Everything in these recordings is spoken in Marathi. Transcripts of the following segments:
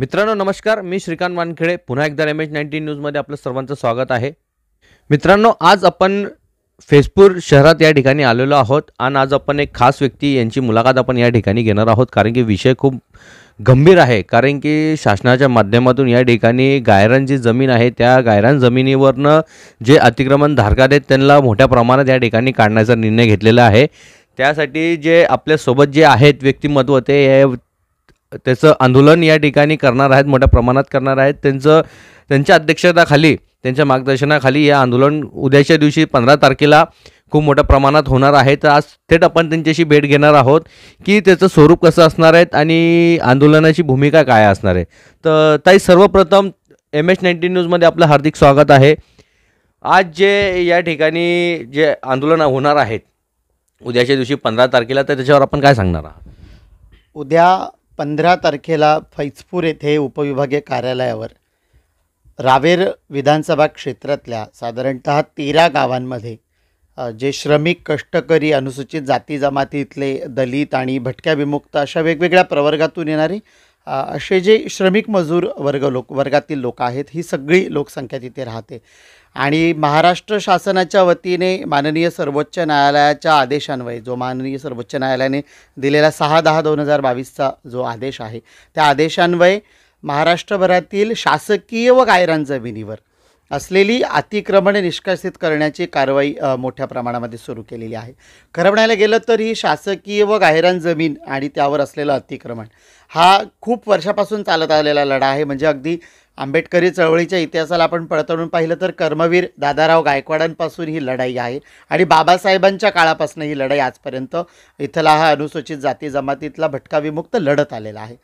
मित्रांनो नमस्कार मी श्रीकांत वानखेडे पुन्हा एकदा एम एच नाईन्टीन न्यूजमध्ये आपलं सर्वांचं स्वागत आहे मित्रांनो आज आपण फेजपूर शहरात या ठिकाणी आलेलो आहोत आणि आज आपण एक खास व्यक्ती यांची मुलाखत आपण या ठिकाणी घेणार आहोत कारण की विषय खूप गंभीर आहे कारण की शासनाच्या माध्यमातून या ठिकाणी गायरान जी जमीन आहे त्या गायरान जमिनीवरनं जे अतिक्रमण धारकात आहेत त्यांना मोठ्या प्रमाणात या ठिकाणी काढण्याचा निर्णय घेतलेला आहे त्यासाठी जे आपल्यासोबत जे आहेत व्यक्तिमत्व ते त्याचं आंदोलन या ठिकाणी करणार आहेत मोठ्या प्रमाणात करणार आहेत त्यांचं त्यांच्या अध्यक्षताखाली त्यांच्या मार्गदर्शनाखाली या आंदोलन उद्याच्या दिवशी पंधरा तारखेला खूप मोठ्या प्रमाणात होणार आहे तर आज थेट आपण त्यांच्याशी भेट घेणार आहोत की त्याचं स्वरूप कसं असणार आहे आणि आंदोलनाची भूमिका काय असणार आहे तर ताई सर्वप्रथम एम एच नाईन्टी न्यूजमध्ये आपलं हार्दिक स्वागत आहे आज जे या ठिकाणी जे आंदोलन होणार आहेत उद्याच्या दिवशी पंधरा तारखेला तर त्याच्यावर आपण काय सांगणार आहात उद्या पंधरा तारखेला फैजपूर येथे उपविभागीय कार्यालयावर रावेर विधानसभा क्षेत्रातल्या साधारणत तेरा गावांमध्ये जे श्रमिक कष्टकरी अनुसूचित जाती जमातीतले दलित आणि भटक्या विमुक्त अशा वेगवेगळ्या प्रवर्गातून येणारी असे जे श्रमिक मजूर वर्ग लोक वर्गातील लोक आहेत ही सगळी लोकसंख्या तिथे राहते आणि महाराष्ट्र शासनाच्या वतीने माननीय सर्वोच्च न्यायालयाच्या आदेशान्वये जो माननीय सर्वोच्च न्यायालयाने दिलेला सहा दहा दोन हजार बावीसचा जो आदेश आहे त्या आदेशान्वये महाराष्ट्रभरातील शासकीय व गायरांजमिनीवर असलेली अतिक्रमणे निष्कासित करण्याची कारवाई मोठ्या प्रमाणामध्ये सुरू केलेली आहे खरं म्हणायला गेलं तर ही शासकीय व गायरान जमीन आणि त्यावर असलेलं अतिक्रमण हा खूप वर्षापासून चालत आलेला लढा आहे म्हणजे अगदी आंबेडकरी चळवळीच्या इतिहासाला आपण पडताळून पाहिलं तर कर्मवीर दादाराव गायकवाडांपासून ही लढाई आहे आणि बाबासाहेबांच्या काळापासून ही लढाई आजपर्यंत इथला हा अनुसूचित जाती जमातीतला भटकाविमुक्त लढत आलेला आहे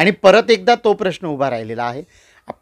आणि परत एकदा तो प्रश्न उभा राहिलेला आहे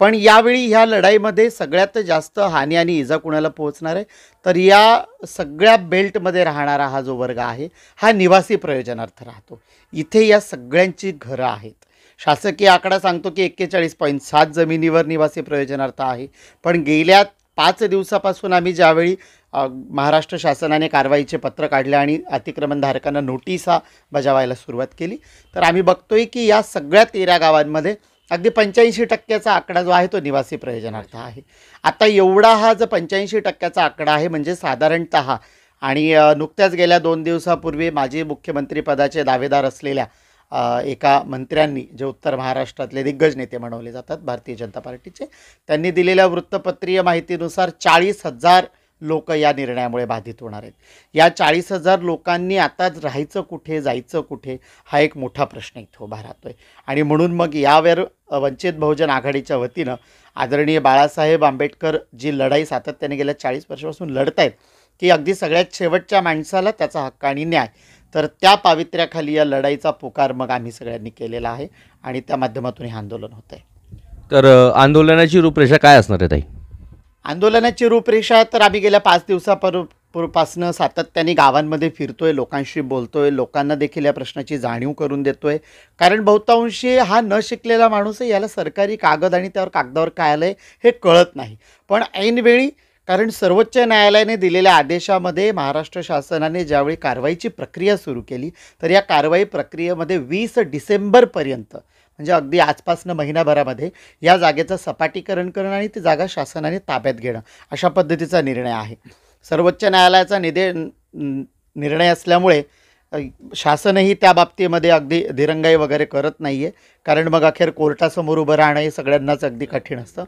पण यावेळी ह्या लढाईमध्ये सगळ्यात जास्त हानी आणि इजा कुणाला पोहोचणार आहे तर या सगळ्या बेल्टमध्ये राहणारा हा जो वर्ग आहे हा निवासी प्रयोजनार्थ राहतो इथे या सगळ्यांची घरं आहेत शासकीय आकडा सांगतो की एक्केचाळीस पॉईंट सात जमिनीवर निवासी प्रयोजनार्थ आहे पण गेल्या पाच दिवसापासून आम्ही ज्यावेळी महाराष्ट्र शासनाने कारवाईचे पत्र काढले आणि अतिक्रमणधारकांना नोटिसा बजावायला सुरुवात केली तर आम्ही बघतोय की या सगळ्या तेरा गावांमध्ये अगदी पंच्याऐंशी टक्क्याचा आकडा जो आहे तो निवासी प्रयोजनार्थ आहे आता एवढा हा जो पंच्याऐंशी टक्क्याचा आकडा आहे म्हणजे साधारणत आणि नुकत्याच गेल्या दोन दिवसापूर्वी माजी मुख्यमंत्रीपदाचे दावेदार असलेल्या एका मंत्र्यांनी जे उत्तर महाराष्ट्रातले दिग्गज नेते म्हणवले जातात भारतीय जनता पार्टीचे त्यांनी दिलेल्या वृत्तपत्रीय माहितीनुसार चाळीस हजार लोक या निर्णयामुळे बाधित होणार आहेत या चाळीस हजार लोकांनी आता राहायचं कुठे जायचं कुठे हा एक मोठा प्रश्न इथं उभा राहतो आहे आणि म्हणून मग यावर वंचित बहुजन आघाडीच्या वतीनं आदरणीय बाळासाहेब आंबेडकर जी लढाई सातत्याने गेल्या चाळीस वर्षापासून लढत आहेत की अगदी सगळ्यात शेवटच्या माणसाला त्याचा हक्क आणि न्याय तर त्या पावित्र्याखाली या लढाईचा पुकार मग आम्ही सगळ्यांनी केलेला आहे आणि त्या माध्यमातून हे आंदोलन होत आहे तर आंदोलनाची रूपरेषा काय असणार आहे ताई आंदोलनाची रूपरेषा तर आम्ही गेल्या पाच दिवसापरपासनं सातत्याने गावांमध्ये फिरतोय लोकांशी बोलतोय लोकांना देखील या प्रश्नाची जाणीव करून देतोय कारण बहुतांशी हा न शिकलेला माणूस आहे याला सरकारी कागद आणि त्यावर कागदावर काय आलं हे कळत नाही पण ऐनवेळी कारण सर्वोच्च न्यायालयाने दिलेल्या आदेशामध्ये महाराष्ट्र शासनाने ज्यावेळी कारवाईची प्रक्रिया सुरू केली तर या कारवाई प्रक्रियेमध्ये वीस डिसेंबरपर्यंत म्हणजे अगदी आजपासनं महिनाभरामध्ये या जागेचं सपाटीकरण करणं आणि ती जागा शासनाने ताब्यात घेणं अशा पद्धतीचा निर्णय आहे सर्वोच्च न्यायालयाचा निदे निर्णय असल्यामुळे शासनही त्या बाबतीमध्ये अगदी दिरंगाई वगैरे करत नाही आहे कारण मग अखेर कोर्टासमोर उभं राहणं हे सगळ्यांनाच अगदी कठीण असतं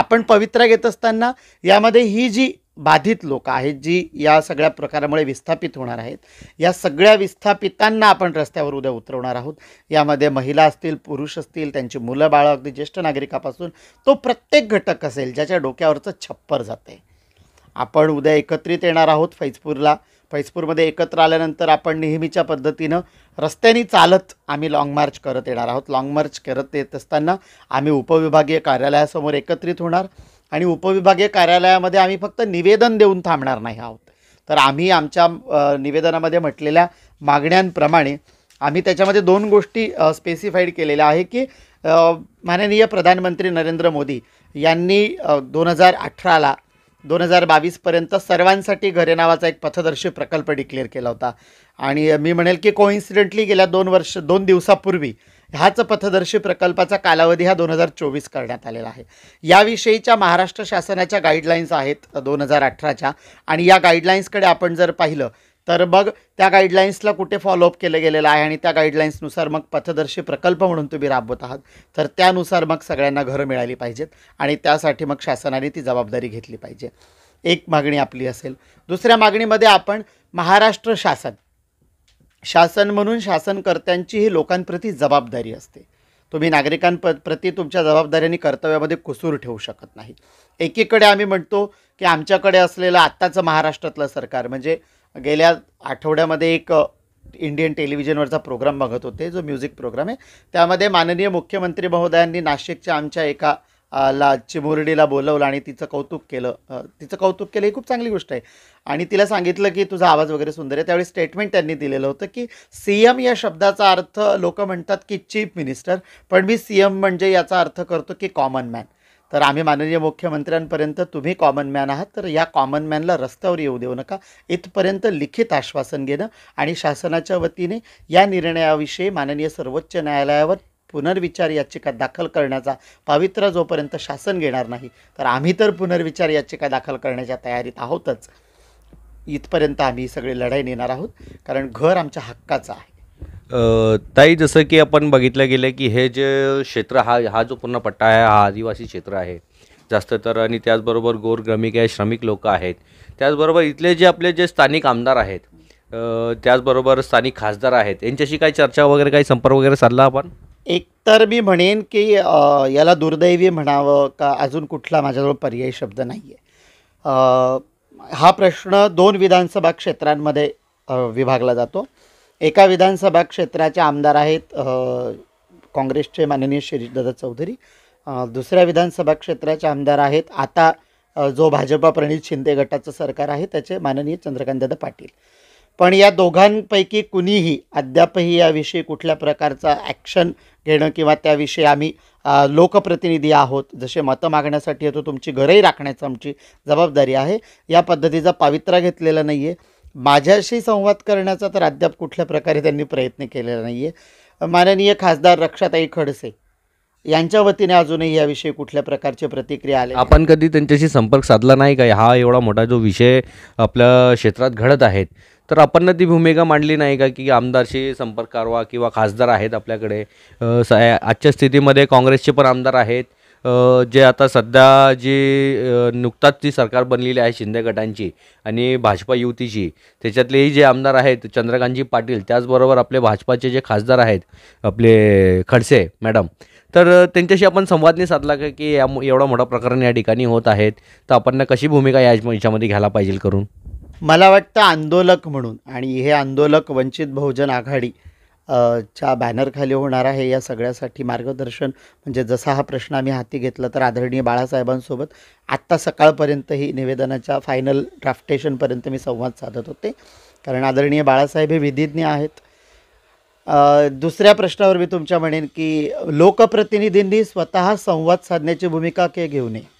आपण पवित्रा घेत असताना यामध्ये ही जी बाधित लोक आहेत जी या सगळ्या प्रकारामुळे विस्थापित होणार आहेत या सगळ्या विस्थापितांना आपण रस्त्यावर उद्या उतरवणार आहोत यामध्ये महिला असतील पुरुष असतील त्यांची मुलं बाळं अगदी ज्येष्ठ नागरिकापासून तो प्रत्येक घटक असेल ज्याच्या डोक्यावरचं छप्पर आहे आपण उद्या एकत्रित येणार आहोत फैजपूरला फैजपूरमध्ये एकत्र आल्यानंतर आपण नेहमीच्या पद्धतीनं रस्त्यानी चालत आम्ही लाँग मार्च करत येणार आहोत लाँग मार्च करत येत असताना आम्ही उपविभागीय कार्यालयासमोर एकत्रित होणार आणि उपविभागीय कार्यालयामध्ये आम्ही फक्त निवेदन देऊन थांबणार नाही आहोत तर आम्ही आमच्या निवेदनामध्ये म्हटलेल्या मागण्यांप्रमाणे आम्ही त्याच्यामध्ये दोन गोष्टी स्पेसिफाईड केलेल्या आहे की माननीय प्रधानमंत्री नरेंद्र मोदी यांनी दोन हजार अठराला दोन हजार बावीसपर्यंत सर्वांसाठी घरे नावाचा एक पथदर्शी प्रकल्प डिक्लेअर केला होता आणि मी म्हणेल की कोइन्सिडेंटली गेल्या दोन वर्ष दोन दिवसापूर्वी ह्याच पथदर्शी प्रकल्पाचा कालावधी हा दोन हजार चोवीस करण्यात आलेला आहे याविषयीच्या महाराष्ट्र शासनाच्या गाईडलाईन्स आहेत दोन हजार अठराच्या आणि या गाईडलाईन्सकडे आपण जर पाहिलं तर मग त्या गाईडलाईन्सला कुठे फॉलोअप केलं गेलेलं आहे आणि त्या गाईडलाईन्सनुसार मग पथदर्शी प्रकल्प म्हणून तुम्ही राबवत आहात तर त्यानुसार मग सगळ्यांना घरं मिळाली पाहिजेत आणि त्यासाठी मग शासनाने ती जबाबदारी घेतली पाहिजे एक मागणी आपली असेल दुसऱ्या मागणीमध्ये आपण महाराष्ट्र शासन शासन म्हणून शासनकर्त्यांची ही लोकांप्रती जबाबदारी असते तुम्ही नागरिकांप प्रति तुमच्या आणि कर्तव्यामध्ये कुसूर ठेवू शकत नाही एकीकडे आम्ही म्हणतो की आमच्याकडे असलेलं आत्ताचं महाराष्ट्रातलं सरकार म्हणजे गेल्या आठवड्यामध्ये एक इंडियन टेलिव्हिजनवरचा प्रोग्राम बघत होते जो म्युझिक प्रोग्राम आहे त्यामध्ये माननीय मुख्यमंत्री महोदयांनी नाशिकच्या आमच्या एका ला चिमुरडीला बोलवलं आणि तिचं कौतुक केलं तिचं कौतुक केलं ही खूप चांगली गोष्ट आहे आणि तिला सांगितलं की तुझा आवाज वगैरे सुंदर आहे त्यावेळी स्टेटमेंट त्यांनी दिलेलं होतं की सी एम या शब्दाचा अर्थ लोक म्हणतात की चीफ मिनिस्टर पण मी सी एम म्हणजे याचा अर्थ करतो की कॉमन मॅन तर आम्ही माननीय मुख्यमंत्र्यांपर्यंत तुम्ही कॉमन मॅन आहात तर या कॉमन मॅनला रस्त्यावर येऊ देऊ नका इथपर्यंत लिखित आश्वासन घेणं आणि शासनाच्या वतीने या निर्णयाविषयी माननीय सर्वोच्च न्यायालयावर पुनर्विचार याचिका दाखल करण्याचा पावित्र्य जोपर्यंत शासन घेणार नाही तर आम्ही तर पुनर्विचार याचिका दाखल करण्याच्या तयारीत आहोतच इथपर्यंत आम्ही सगळी लढाई नेणार आहोत कारण घर आमच्या हक्काचं आहे ताई जसं की आपण बघितलं गेलं की हे जे क्षेत्र हा हा जो पूर्ण पट्टा आहे हा आदिवासी क्षेत्र आहे जास्त तर आणि त्याचबरोबर गोरग्रमिक आहे श्रमिक लोक आहेत त्याचबरोबर इथले जे आपले जे स्थानिक आमदार आहेत त्याचबरोबर स्थानिक खासदार आहेत यांच्याशी काही चर्चा वगैरे काही संपर्क वगैरे साधला आपण एकतर मी म्हणेन की याला दुर्दैवी म्हणावं का अजून कुठला माझ्याजवळ पर्यायी शब्द नाही आहे हा प्रश्न दोन विधानसभा क्षेत्रांमध्ये विभागला जातो एका विधानसभा क्षेत्राचे आमदार आहेत काँग्रेसचे माननीय शिरीषदादा चौधरी दुसऱ्या विधानसभा क्षेत्राचे आमदार आहेत आता जो भाजपा प्रणित शिंदे गटाचं सरकार आहे त्याचे माननीय चंद्रकांतदादा पाटील पण या दोघांपैकी कुणीही अद्यापही याविषयी कुठल्या प्रकारचा ॲक्शन घेणं किंवा त्याविषयी आम्ही लोकप्रतिनिधी आहोत जसे मतं मागण्यासाठी येतो तुमची घरही राखण्याचं आमची जबाबदारी आहे या पद्धतीचा पावित्रा घेतलेला नाही आहे माझ्याशी संवाद करण्याचा तर अद्याप कुठल्या प्रकारे त्यांनी प्रयत्न केलेला नाही आहे माननीय खासदार रक्षाताई खडसे यांच्या वतीने अजूनही याविषयी कुठल्या प्रकारची प्रतिक्रिया आली आपण कधी त्यांच्याशी संपर्क साधला नाही का हा एवढा मोठा जो विषय आपल्या क्षेत्रात घडत आहेत तर आपण ती भूमिका मांडली नाही का की आमदारशी संपर्क करावा किंवा खासदार आहेत आपल्याकडे आजच्या स्थितीमध्ये काँग्रेसचे पण आमदार आहेत जे आता सध्या जी नुकताच ती सरकार बनलेली आहे शिंदे गटांची आणि भाजपा युतीची त्याच्यातलेही जे आमदार आहेत चंद्रकांतजी पाटील त्याचबरोबर आपले भाजपाचे जे खासदार आहेत आपले खडसे मॅडम तर त्यांच्याशी आपण संवाद नाही साधला का की एवढा मोठा प्रकरण या ठिकाणी होत आहेत तर आपण कशी भूमिका याच्यामध्ये घ्यायला पाहिजे करून मला वाटतं आंदोलक म्हणून आणि हे आंदोलक वंचित बहुजन आघाडी च्या बॅनरखाली होणार आहे या सगळ्यासाठी मार्गदर्शन म्हणजे जसा हा प्रश्न आम्ही हाती घेतला तर आदरणीय बाळासाहेबांसोबत आत्ता सकाळपर्यंतही निवेदनाच्या फायनल ड्राफ्टेशनपर्यंत मी संवाद साधत होते कारण आदरणीय बाळासाहेब हे विधिज्ञ आहेत दुसऱ्या प्रश्नावर मी तुमच्या म्हणेन की लोकप्रतिनिधींनी स्वतः संवाद साधण्याची भूमिका के घेऊ नये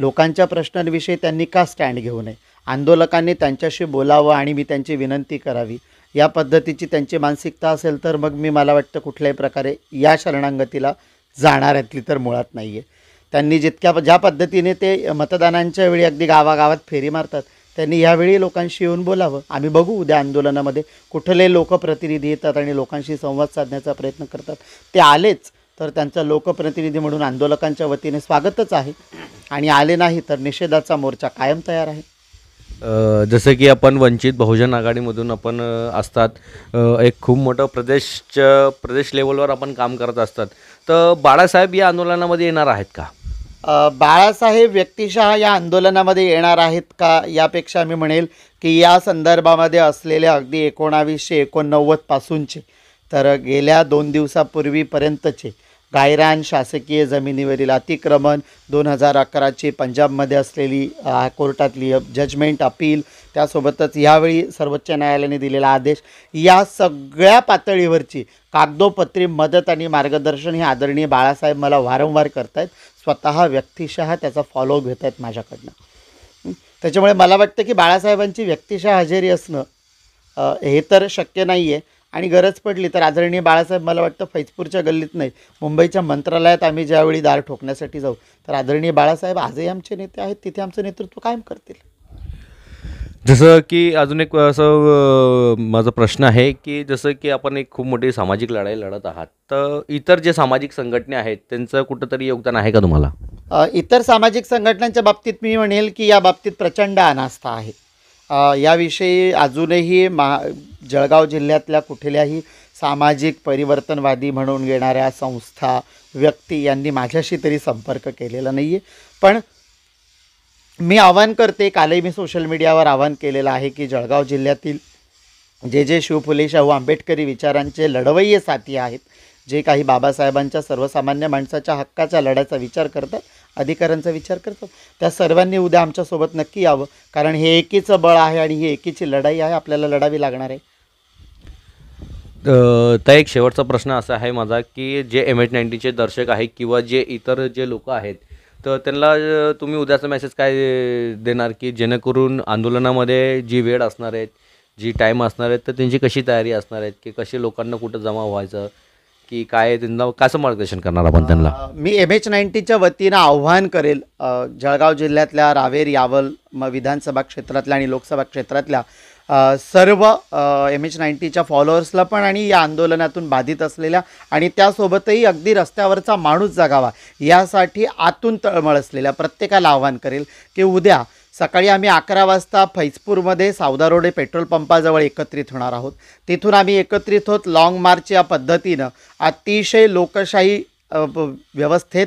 लोकांच्या प्रश्नांविषयी त्यांनी का स्टँड घेऊ नये आंदोलकांनी त्यांच्याशी बोलावं आणि मी त्यांची विनंती करावी या पद्धतीची त्यांची मानसिकता असेल तर मग मी मला वाटतं कुठल्याही प्रकारे या शरणांगतीला आहेतली तर मुळात नाही आहे त्यांनी जितक्या ज्या पद्धतीने ते मतदानांच्या वेळी अगदी गावागावात फेरी मारतात त्यांनी यावेळी लोकांशी येऊन बोलावं आम्ही बघू उद्या आंदोलनामध्ये कुठले लोकप्रतिनिधी येतात आणि लोकांशी संवाद साधण्याचा प्रयत्न करतात ते आलेच तर त्यांचा लोकप्रतिनिधी म्हणून आंदोलकांच्या वतीने स्वागतच आहे आणि आले नाही तर निषेधाचा मोर्चा कायम तयार आहे जसं की आपण वंचित बहुजन आघाडीमधून आपण असतात एक खूप मोठं प्रदेशच्या प्रदेश लेवलवर आपण काम करत असतात तर बाळासाहेब या आंदोलनामध्ये येणार आहेत का बाळासाहेब व्यक्तिशः या आंदोलनामध्ये येणार आहेत का यापेक्षा मी म्हणेल की या संदर्भामध्ये असलेले अगदी एकोणावीसशे एकोणनव्वदपासूनचे तर गेल्या दोन दिवसापूर्वीपर्यंतचे गायरान शासकीय जमिनीवरील अतिक्रमण दोन हजार अकराची पंजाबमध्ये असलेली कोर्टातली जजमेंट अपील त्यासोबतच यावेळी सर्वोच्च न्यायालयाने दिलेला आदेश या सगळ्या पातळीवरची कागदोपत्री मदत आणि मार्गदर्शन हे आदरणीय बाळासाहेब मला वारंवार करतायत स्वतः व्यक्तिशः त्याचा फॉलो घेत आहेत माझ्याकडनं त्याच्यामुळे मला वाटतं की बाळासाहेबांची व्यक्तिशः हजेरी असणं हे तर शक्य नाही आहे आणि गरज पडली तर आदरणीय बाळासाहेब मला वाटतं फैजपूरच्या गल्लीत नाही मुंबईच्या मंत्रालयात आम्ही ज्यावेळी दार ठोकण्यासाठी जाऊ तर आदरणीय बाळासाहेब आजही आमचे नेते आहेत तिथे आमचं नेतृत्व कायम करतील जसं की अजून एक असं माझा प्रश्न आहे की जसं की आपण एक खूप मोठी सामाजिक लढाई लढत आहात तर इतर जे सामाजिक संघटने आहेत त्यांचं कुठंतरी योगदान आहे का तुम्हाला इतर सामाजिक संघटनांच्या बाबतीत मी म्हणेल की या बाबतीत प्रचंड अनास्था आहे याविषयी अजूनही महा जळगाव जिल्ह्यातल्या कुठल्याही सामाजिक परिवर्तनवादी म्हणून येणाऱ्या संस्था व्यक्ती यांनी माझ्याशी तरी संपर्क केलेला नाही आहे पण मी आवाहन करते कालही मी सोशल मीडियावर आवाहन केलेलं आहे की जळगाव जिल्ह्यातील जे जे शिवफुले शाहू आंबेडकरी विचारांचे लढवय्ये साथी आहेत जे काही बाबासाहेबांच्या सर्वसामान्य माणसाच्या हक्काच्या लढ्याचा विचार करतात अधिकाऱ्यांचा विचार करतो त्या सर्वांनी उद्या आमच्यासोबत नक्की यावं कारण हे एकीचं बळ आहे आणि ही एकीची लढाई आहे आपल्याला लढावी लागणार आहे तर एक शेवटचा प्रश्न असा आहे माझा की जे एम एच नाईन्टीचे दर्शक आहेत किंवा जे इतर जे लोक आहेत तर त्यांना तुम्ही उद्याचा मेसेज काय देणार की जेणेकरून आंदोलनामध्ये जी वेळ असणार आहेत जी टाईम असणार आहेत तर त्यांची कशी तयारी असणार आहेत की कसे लोकांना कुठं जमा व्हायचं की काय त्यांना कसं मार्गदर्शन करणार आपण त्यांना मी एम एच नाईन्टीच्या वतीनं आव्हान करेल जळगाव जिल्ह्यातल्या रावेर यावल म विधानसभा क्षेत्रातल्या आणि लोकसभा क्षेत्रातल्या सर्व एम एच नाईन्टीच्या फॉलोअर्सला पण आणि या आंदोलनातून बाधित असलेल्या आणि त्यासोबतही अगदी रस्त्यावरचा माणूस जगावा यासाठी आतून तळमळ असलेल्या प्रत्येकाला आव्हान करेल की उद्या सकाळी आम्ही अकरा वाजता फैजपूरमध्ये सावदारोडे पेट्रोल पंपाजवळ एकत्रित होणार आहोत तिथून आम्ही एकत्रित होत लाँग मार्च या पद्धतीनं अतिशय लोकशाही व्यवस्थेत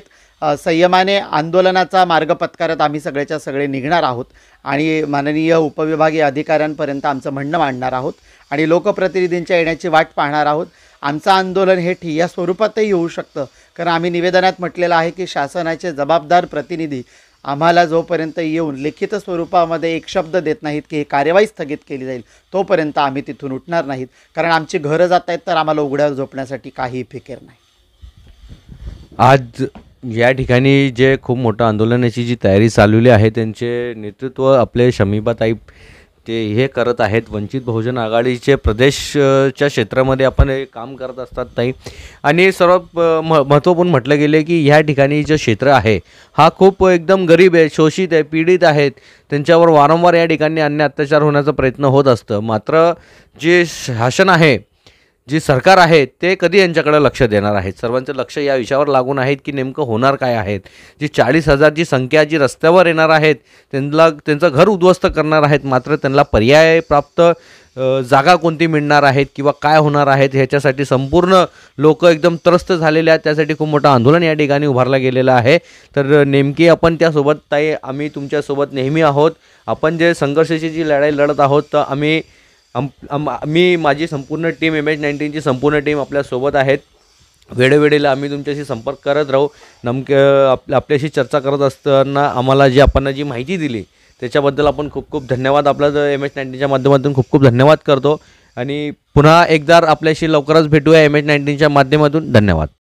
संयमाने आंदोलनाचा मार्ग पत्कारत आम्ही सगळ्याच्या सगळे निघणार आहोत आणि माननीय उपविभागीय अधिकाऱ्यांपर्यंत आमचं म्हणणं मांडणार आहोत आणि लोकप्रतिनिधींच्या येण्याची वाट पाहणार आहोत आमचं आंदोलन हे ठिय्या स्वरूपातही होऊ शकतं कारण आम्ही निवेदनात म्हटलेलं आहे की शासनाचे जबाबदार प्रतिनिधी आम्हाला जोपर्यंत येऊन लिखित स्वरूपामध्ये एक शब्द देत नाहीत की ही कार्यवाही स्थगित केली जाईल तोपर्यंत आम्ही तिथून उठणार नाहीत कारण आमची घरं जात आहेत तर आम्हाला उघड्यावर झोपण्यासाठी काही फिकीर नाही आज या ठिकाणी जे खूप मोठं आंदोलनाची जी तयारी चालवली आहे त्यांचे नेतृत्व आपले शमीबाताई ते हे करत आहेत वंचित बहुजन आघाडीचे प्रदेशच्या क्षेत्रामध्ये आपण हे काम करत असतात नाही आणि सर्वात म महत्त्वपूर्ण म्हटलं गेले की ह्या ठिकाणी जे क्षेत्र आहे हा खूप एकदम गरीब आहे शोषित आहे पीडित आहेत त्यांच्यावर वारंवार या ठिकाणी अन्य अत्याचार होण्याचा प्रयत्न होत असतं मात्र जे शासन आहे जी सरकार आहे ते कधी यांच्याकडे लक्ष देणार आहेत सर्वांचं लक्ष या विषयावर लागून आहेत की नेमकं होणार काय आहेत जी चाळीस हजारची संख्या जी रस्त्यावर येणार आहेत त्यांना त्यांचं घर उद्ध्वस्त करणार आहेत मात्र त्यांना पर्याय प्राप्त जागा कोणती मिळणार आहेत किंवा काय होणार आहेत ह्याच्यासाठी संपूर्ण लोक एकदम त्रस्त झालेले आहेत त्यासाठी खूप मोठं आंदोलन या ठिकाणी उभारलं गेलेलं आहे तर नेमकी आपण त्यासोबत ताई आम्ही तुमच्यासोबत नेहमी आहोत आपण जे संघर्षाची जी लढाई लढत आहोत तर आम्ही अम मी माझी संपूर्ण टीम एम एच नाईन्टीनची संपूर्ण टीम आपल्यासोबत आहेत वेळेवेळेला आम्ही तुमच्याशी संपर्क करत राहू नमके आप आपल्याशी चर्चा करत असताना आम्हाला जी आपण जी माहिती दिली त्याच्याबद्दल आपण खूप खूप धन्यवाद आपला एम एच नाईन्टीनच्या माध्यमातून खूप खूप धन्यवाद करतो आणि पुन्हा एकदा आपल्याशी लवकरच भेटूया एम एच नाईन्टीनच्या माध्यमातून धन्यवाद